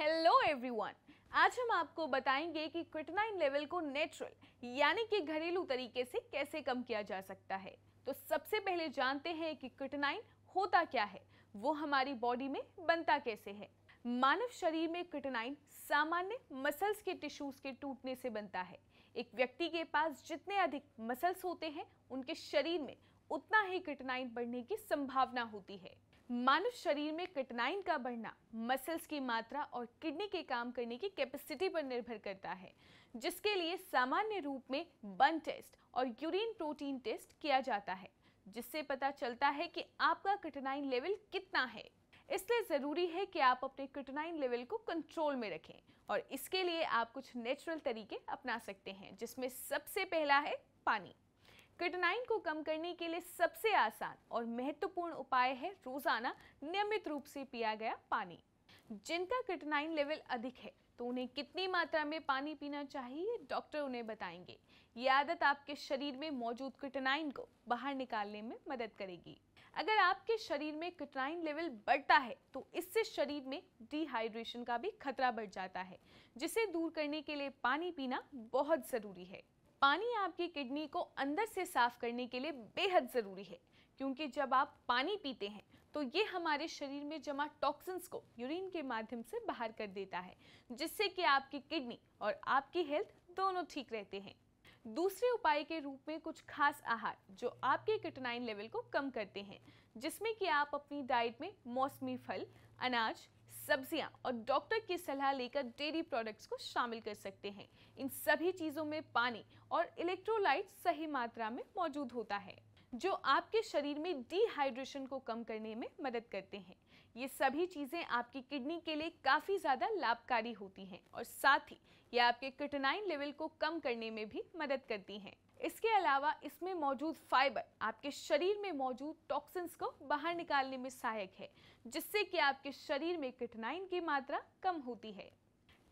hello everyone आज हम आपको बताएंगे कि क्रिटनाइन लेवल को नेचुरल यानी कि घरेलू तरीके से कैसे कम किया जा सकता है तो सबसे पहले जानते हैं कि क्रिटनाइन होता क्या है वो हमारी बॉडी में बनता कैसे है मानव शरीर में क्रिटनाइन सामान्य मसल्स के टिश्यूज के टूटने से बनता है एक व्यक्ति के पास जितने अधिक मसल्स होते हैं उनके शरीर में उतना ही क्रिटनाइन बढ़ने की संभावना होती है मानव शरीर में कटनाइन का बढ़ना मसल्स की मात्रा और किडनी के काम करने की कैपेसिटी पर निर्भर करता है जिसके लिए सामान्य रूप में बन टेस्ट और यूरिन प्रोटीन टेस्ट किया जाता है जिससे पता चलता है कि आपका कटनाइन लेवल कितना है इसलिए ज़रूरी है कि आप अपने कटनाइन लेवल को कंट्रोल में रखें और इसके लिए आप कुछ नेचुरल तरीके अपना सकते हैं जिसमें सबसे पहला है पानी कठिनाई को कम करने के लिए सबसे आसान और महत्वपूर्ण उपाय है रोजाना नियमित रूप से पिया गया पानी जिनका कठिनाइन लेवल अधिक है तो उन्हें कितनी मात्रा में पानी पीना चाहिए डॉक्टर उन्हें बताएंगे ये आदत आपके शरीर में मौजूद कठिनाइन को बाहर निकालने में मदद करेगी अगर आपके शरीर में कटराइन लेवल बढ़ता है तो इससे शरीर में डिहाइड्रेशन का भी खतरा बढ़ जाता है जिसे दूर करने के लिए पानी पीना बहुत ज़रूरी है पानी आपकी किडनी को अंदर से साफ करने के लिए बेहद ज़रूरी है क्योंकि जब आप पानी पीते हैं तो ये हमारे शरीर में जमा टॉक्सिन्स को यूरिन के माध्यम से बाहर कर देता है जिससे कि आपकी किडनी और आपकी हेल्थ दोनों ठीक रहते हैं दूसरे उपाय के रूप में कुछ खास आहार जो आपके किटनाइन लेवल को कम करते हैं जिसमें कि आप अपनी डाइट में मौसमी फल अनाज सब्जियां और डॉक्टर की सलाह लेकर डेयरी प्रोडक्ट्स को शामिल कर सकते हैं इन सभी चीज़ों में पानी और इलेक्ट्रोलाइट सही मात्रा में मौजूद होता है जो आपके शरीर में डिहाइड्रेशन को कम करने में मदद करते हैं ये सभी चीज़ें आपकी किडनी के लिए काफ़ी ज़्यादा लाभकारी होती हैं और साथ ही ये आपके किटनाइन लेवल को कम करने में भी मदद करती हैं इसके अलावा इसमें मौजूद फाइबर आपके शरीर में मौजूद टॉक्सिन्स को बाहर निकालने में सहायक है जिससे कि आपके शरीर में किटनाइन की मात्रा कम होती है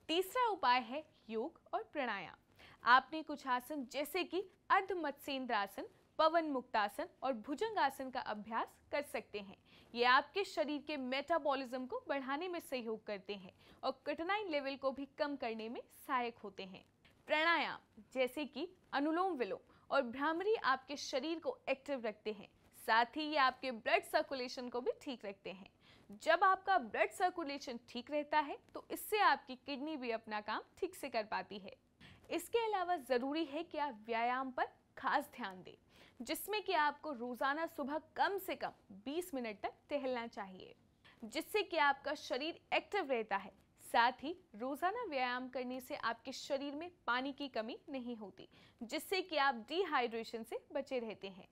तीसरा उपाय है योग और प्राणायाम आपने कुछ आसन जैसे कि अर्धमत्सेंद्र आसन पवन मुक्तासन और भुजंग आसन का अभ्यास कर सकते हैं ये आपके शरीर के मेटाबॉलिज्म को बढ़ाने में सहयोग करते हैं और कठिनाई लेवल को भी कम करने में सहायक होते हैं प्राणायाम जैसे कि अनुलोम विलोम और भ्रामरी आपके शरीर को एक्टिव रखते हैं साथ ही ये आपके ब्लड सर्कुलेशन को भी ठीक रखते हैं जब आपका ब्लड सर्कुलेशन ठीक रहता है तो इससे आपकी किडनी भी अपना काम ठीक से कर पाती है इसके अलावा ज़रूरी है कि आप व्यायाम पर खास ध्यान दें जिसमें कि आपको रोज़ाना सुबह कम से कम 20 मिनट तक टहलना चाहिए जिससे कि आपका शरीर एक्टिव रहता है साथ ही रोज़ाना व्यायाम करने से आपके शरीर में पानी की कमी नहीं होती जिससे कि आप डिहाइड्रेशन से बचे रहते हैं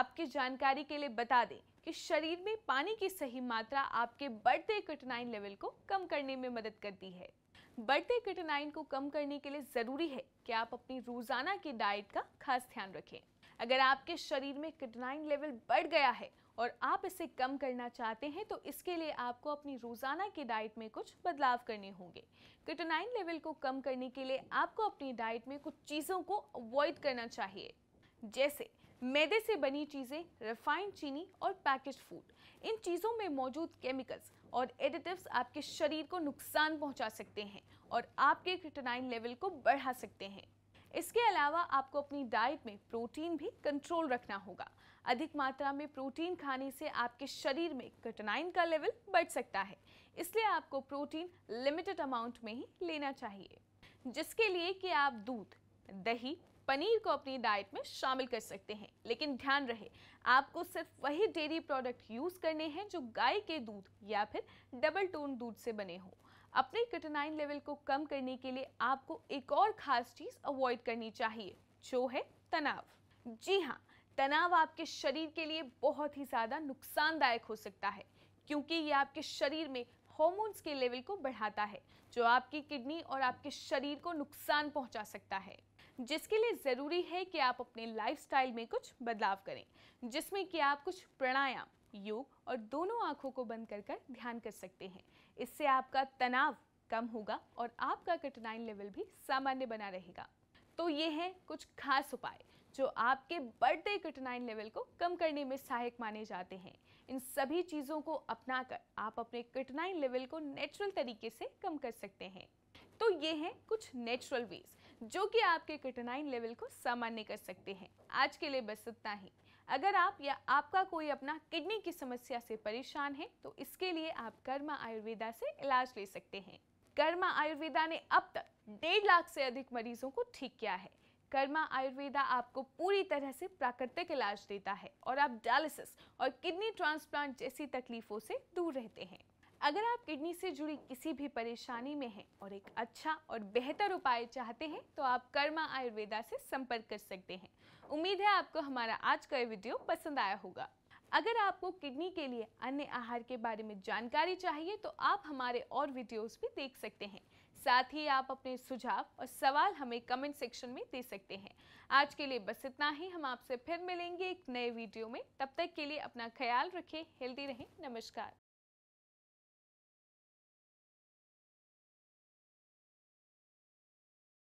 आपकी जानकारी के लिए बता दें कि शरीर में पानी की सही मात्रा आपके बढ़ते कटनाइन लेवल को कम करने में मदद करती है बढ़ते कटनाइन को कम करने के लिए ज़रूरी है कि आप अपनी रोज़ाना की डाइट का खास ध्यान रखें अगर आपके शरीर में किटनाइन लेवल बढ़ गया है और आप इसे कम करना चाहते हैं तो इसके लिए आपको अपनी रोज़ाना की डाइट में कुछ बदलाव करने होंगे किटनाइन लेवल को कम करने के लिए आपको अपनी डाइट में कुछ चीज़ों को अवॉइड करना चाहिए जैसे मैदे से बनी चीज़ें रिफाइंड चीनी और पैकेज फूड इन चीज़ों में मौजूद केमिकल्स और एडिटिव्स आपके शरीर को नुकसान पहुंचा सकते हैं और आपके क्रिटनाइन लेवल को बढ़ा सकते हैं इसके अलावा आपको अपनी डाइट में प्रोटीन भी कंट्रोल रखना होगा अधिक मात्रा में प्रोटीन खाने से आपके शरीर में कटनाइन का लेवल बढ़ सकता है इसलिए आपको प्रोटीन लिमिटेड अमाउंट में ही लेना चाहिए जिसके लिए कि आप दूध दही पनीर को अपनी डाइट में शामिल कर सकते हैं लेकिन ध्यान रहे आपको सिर्फ वही डेयरी प्रोडक्ट यूज़ करने हैं जो गाय के दूध या फिर डबल टोन दूध से बने हों अपने कटनाइन लेवल को कम करने के लिए आपको एक और खास चीज़ अवॉइड करनी चाहिए जो है तनाव जी हाँ तनाव आपके शरीर के लिए बहुत ही ज़्यादा नुकसानदायक हो सकता है क्योंकि ये आपके शरीर में हॉर्मोन्स के लेवल को बढ़ाता है जो आपकी किडनी और आपके शरीर को नुकसान पहुंचा सकता है जिसके लिए ज़रूरी है कि आप अपने लाइफस्टाइल में कुछ बदलाव करें जिसमें कि आप कुछ प्राणायाम योग और दोनों आँखों को बंद कर कर ध्यान कर सकते हैं इससे आपका तनाव कम होगा और आपका कटनाइन लेवल भी सामान्य बना रहेगा तो ये हैं कुछ खास उपाय जो आपके बढ़ते कटनाइन लेवल को कम करने में सहायक माने जाते हैं इन सभी चीज़ों को अपनाकर आप अपने कटनाइन लेवल को नेचुरल तरीके से कम कर सकते हैं तो ये हैं कुछ नेचुरल वेज जो कि आपके कटनाइन लेवल को सामान्य कर सकते हैं आज के लिए बस इतना ही अगर आप या आपका कोई अपना किडनी की समस्या से परेशान है तो इसके लिए आप कर्मा आयुर्वेदा से इलाज ले सकते हैं कर्मा आयुर्वेदा ने अब तक डेढ़ लाख से अधिक मरीजों को ठीक किया है कर्मा आयुर्वेदा आपको पूरी तरह से प्राकृतिक इलाज देता है और आप डायलिसिस और किडनी ट्रांसप्लांट जैसी तकलीफों से दूर रहते हैं अगर आप किडनी से जुड़ी किसी भी परेशानी में हैं और एक अच्छा और बेहतर उपाय चाहते हैं तो आप कर्मा आयुर्वेदा से संपर्क कर सकते हैं उम्मीद है आपको हमारा आज का वीडियो पसंद आया होगा अगर आपको किडनी के लिए अन्य आहार के बारे में जानकारी चाहिए तो आप हमारे और वीडियोस भी देख सकते हैं साथ ही आप अपने सुझाव और सवाल हमें कमेंट सेक्शन में दे सकते हैं आज के लिए बस इतना ही हम आपसे फिर मिलेंगे एक नए वीडियो में तब तक के लिए अपना ख्याल रखें हेल्दी रहें नमस्कार